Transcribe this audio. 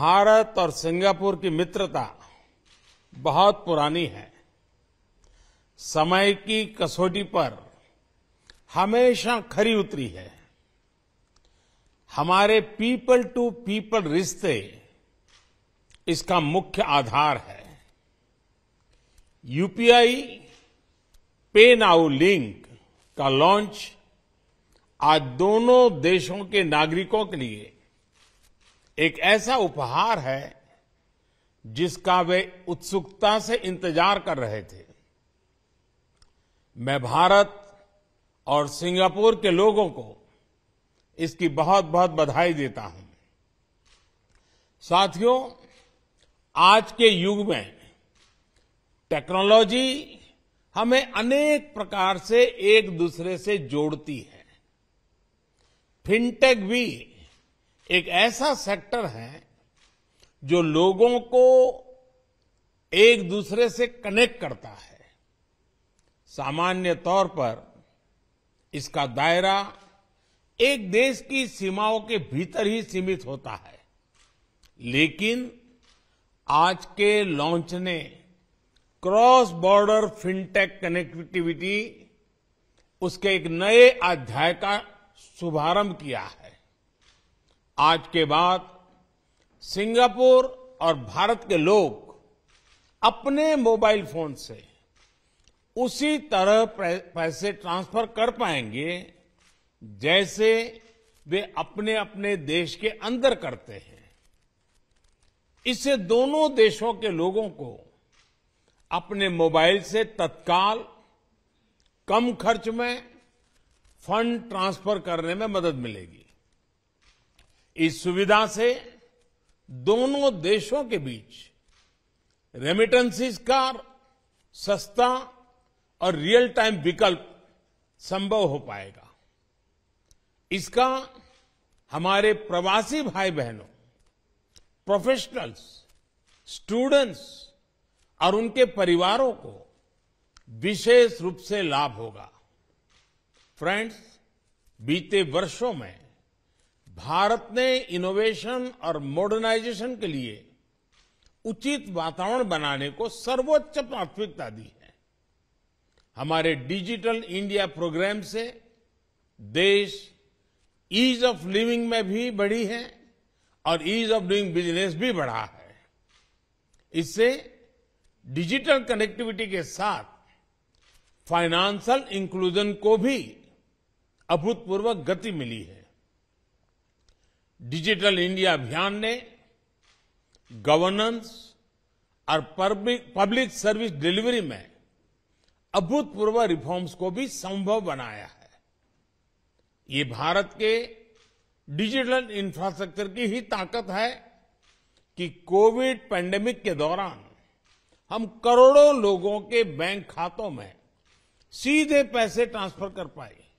भारत और सिंगापुर की मित्रता बहुत पुरानी है समय की कसौटी पर हमेशा खरी उतरी है हमारे पीपल टू पीपल रिश्ते इसका मुख्य आधार है यूपीआई पे नाउ लिंक का लॉन्च आज दोनों देशों के नागरिकों के लिए एक ऐसा उपहार है जिसका वे उत्सुकता से इंतजार कर रहे थे मैं भारत और सिंगापुर के लोगों को इसकी बहुत बहुत बधाई देता हूं साथियों आज के युग में टेक्नोलॉजी हमें अनेक प्रकार से एक दूसरे से जोड़ती है फिनटेक भी एक ऐसा सेक्टर है जो लोगों को एक दूसरे से कनेक्ट करता है सामान्य तौर पर इसका दायरा एक देश की सीमाओं के भीतर ही सीमित होता है लेकिन आज के लॉन्च ने क्रॉस बॉर्डर फिनटेक कनेक्टिविटी उसके एक नए अध्याय का शुभारंभ किया है आज के बाद सिंगापुर और भारत के लोग अपने मोबाइल फोन से उसी तरह पैसे ट्रांसफर कर पाएंगे जैसे वे अपने अपने देश के अंदर करते हैं इससे दोनों देशों के लोगों को अपने मोबाइल से तत्काल कम खर्च में फंड ट्रांसफर करने में मदद मिलेगी इस सुविधा से दोनों देशों के बीच रेमिटेंसिस का सस्ता और रियल टाइम विकल्प संभव हो पाएगा इसका हमारे प्रवासी भाई बहनों प्रोफेशनल्स स्टूडेंट्स और उनके परिवारों को विशेष रूप से लाभ होगा फ्रेंड्स बीते वर्षों में भारत ने इनोवेशन और मॉडर्नाइजेशन के लिए उचित वातावरण बनाने को सर्वोच्च प्राथमिकता दी है हमारे डिजिटल इंडिया प्रोग्राम से देश ईज ऑफ लिविंग में भी बढ़ी है और ईज ऑफ डूइंग बिजनेस भी बढ़ा है इससे डिजिटल कनेक्टिविटी के साथ फाइनेंशियल इंक्लूजन को भी अभूतपूर्व गति मिली है डिजिटल इंडिया अभियान ने गवर्नेंस और पब्लिक सर्विस डिलीवरी में अभूतपूर्व रिफॉर्म्स को भी संभव बनाया है ये भारत के डिजिटल इंफ्रास्ट्रक्चर की ही ताकत है कि कोविड पैंडेमिक के दौरान हम करोड़ों लोगों के बैंक खातों में सीधे पैसे ट्रांसफर कर पाए